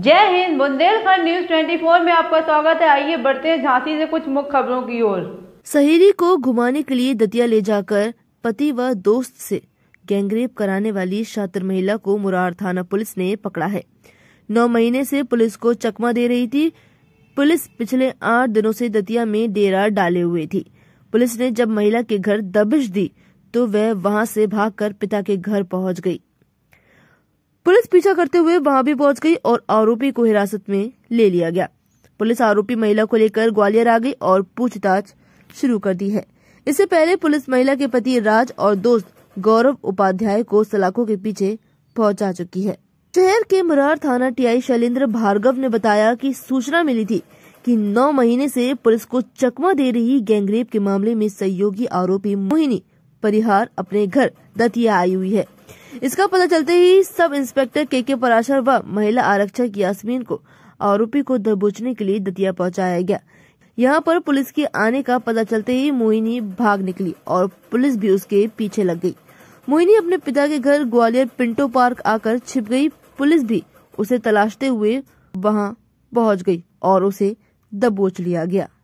जय हिंद बुंदेलखंड न्यूज 24 में आपका स्वागत है आइए बढ़ते हैं झांसी से कुछ मुख्य खबरों की ओर सहेली को घुमाने के लिए दतिया ले जाकर पति व दोस्त से गैंगरेप कराने वाली छात्र महिला को मुरार थाना पुलिस ने पकड़ा है नौ महीने से पुलिस को चकमा दे रही थी पुलिस पिछले आठ दिनों से दतिया में डेरा डाले हुए थी पुलिस ने जब महिला के घर दबिश दी तो वह वहां से भागकर पिता के घर पहुंच गई पीछा करते हुए वहां भी पहुंच गई और आरोपी को हिरासत में ले लिया गया पुलिस आरोपी महिला को लेकर ग्वालियर आ गई और पूछताछ शुरू कर दी है इससे पहले पुलिस महिला के पति राज और दोस्त गौरव उपाध्याय को सलाखों के पीछे पहुंचा चुकी है शहर के मुरार थाना टीआई शैलेंद्र भार्गव ने बताया कि सूचना मिली थी कि नौ महीने से पुलिस को चकमा दे रही गैंगरेप के मामले में सहयोगी आरोपी मोहिनी परिहार अपने घर दतिया आई हुई है इसका पता चलते ही सब इंस्पेक्टर के के पराशर व महिला आरक्षक यास्मीन को आरोपी को दबोचने के लिए दतिया पहुंचाया गया यहाँ पर पुलिस के आने का पता चलते ही मोहिनी भाग निकली और पुलिस भी उसके पीछे लग गई मोहिनी अपने पिता के घर ग्वालियर पिंटो पार्क आकर छिप गई पुलिस भी उसे तलाशते हुए वहां पहुंच गई और उसे दबोच लिया गया